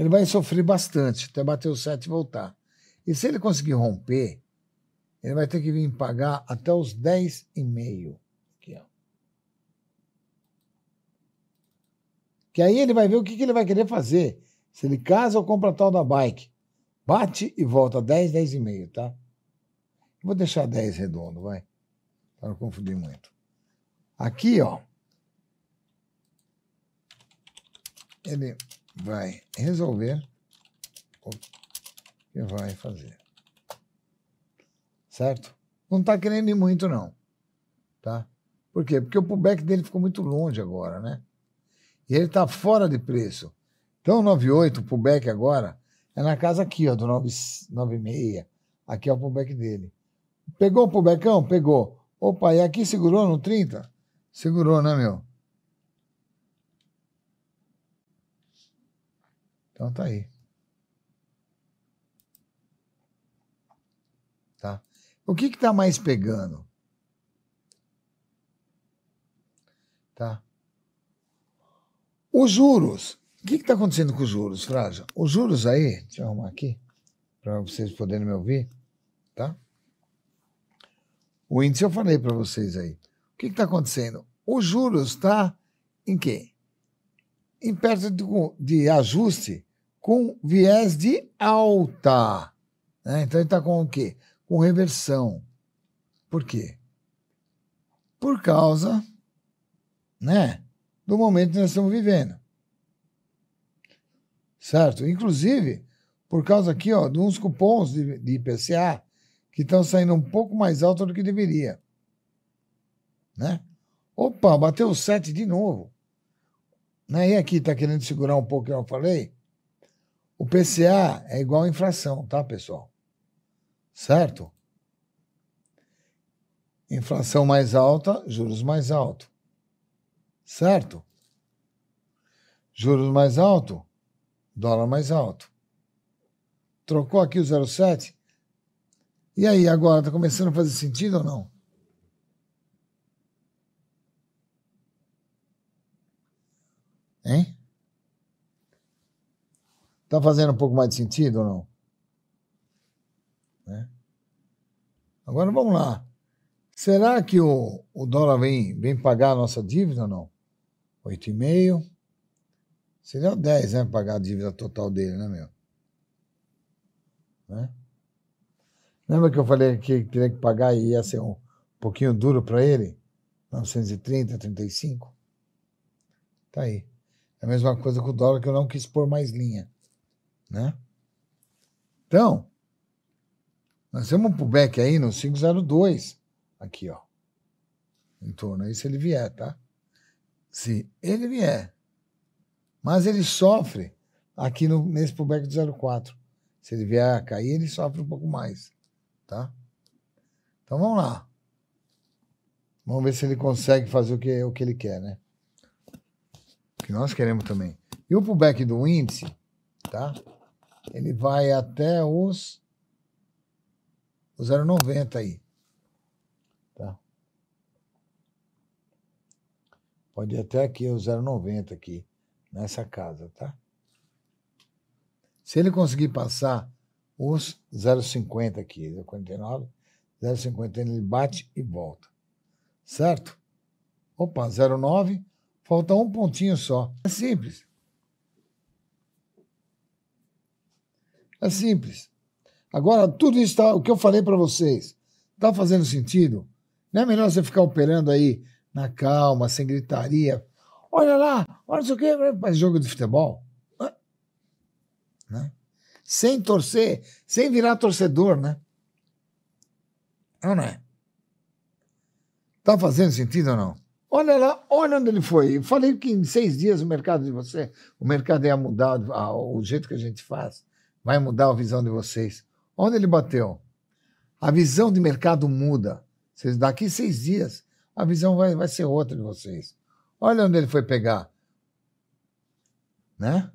ele vai sofrer bastante até bater os 7 e voltar. E se ele conseguir romper, ele vai ter que vir pagar até os 10,5. Aqui, ó. Que aí ele vai ver o que, que ele vai querer fazer. Se ele casa ou compra tal da bike. Bate e volta 10, meio, tá? Vou deixar 10 redondo, vai. Para não confundir muito. Aqui, ó. Ele vai resolver o que vai fazer. Certo? Não está querendo ir muito, não. Tá? Por quê? Porque o pullback dele ficou muito longe agora, né? E ele está fora de preço. Então, 9,8, o pullback agora, é na casa aqui, ó, do 9,6. Aqui é o pullback dele. Pegou o pullbackão? Pegou. Opa, e aqui segurou no 30? Segurou, né, meu? Então tá aí. Tá? O que que tá mais pegando? Tá? Os juros. O que está acontecendo com os juros, Fraja? Os juros aí, deixa eu arrumar aqui, para vocês poderem me ouvir, tá? O índice eu falei para vocês aí. O que está acontecendo? Os juros está em quê? Em perto de, de ajuste com viés de alta. Né? Então ele está com o quê? Com reversão. Por quê? Por causa né, do momento que nós estamos vivendo. Certo? Inclusive, por causa aqui ó, de uns cupons de, de IPCA que estão saindo um pouco mais alto do que deveria. Né? Opa, bateu 7 de novo. Né? E aqui está querendo segurar um pouco, que eu falei. PCA é igual à inflação, tá, pessoal? Certo? Inflação mais alta, juros mais alto. Certo? Juros mais alto, dólar mais alto. Trocou aqui o 0,7? E aí, agora, tá começando a fazer sentido ou não? Hein? Está fazendo um pouco mais de sentido ou não? Né? Agora vamos lá. Será que o, o dólar vem, vem pagar a nossa dívida ou não? 8,5. Seria 10, né? Pagar a dívida total dele, né, meu? Né? Lembra que eu falei que teria que pagar e ia ser um pouquinho duro para ele? 930, 35? Tá aí. É a mesma coisa com o dólar que eu não quis pôr mais linha. Né? Então, nós temos um pullback aí no 502, aqui, ó. Em torno aí, se ele vier, tá? Se ele vier. Mas ele sofre aqui no, nesse pullback do 04. Se ele vier a cair, ele sofre um pouco mais, tá? Então vamos lá. Vamos ver se ele consegue fazer o que, o que ele quer, né? O que nós queremos também. E o pullback do índice, tá? Ele vai até os, os 0,90 aí. Tá? Pode ir até aqui, os 0,90 aqui, nessa casa, tá? Se ele conseguir passar os 0,50 aqui, 0,49, 0,50 ele bate e volta. Certo? Opa, 0,9, falta um pontinho só. É simples. É simples. Agora, tudo isso, tá, o que eu falei para vocês, está fazendo sentido? Não é melhor você ficar operando aí na calma, sem gritaria. Olha lá, olha isso aqui, mas jogo de futebol. Né? Sem torcer, sem virar torcedor, né? ou não é? Tá fazendo sentido ou não? Olha lá, olha onde ele foi. Eu falei que em seis dias o mercado de você, o mercado ia mudar, o jeito que a gente faz vai mudar a visão de vocês. Onde ele bateu? A visão de mercado muda. Vocês daqui seis dias, a visão vai, vai ser outra de vocês. Olha onde ele foi pegar. Né?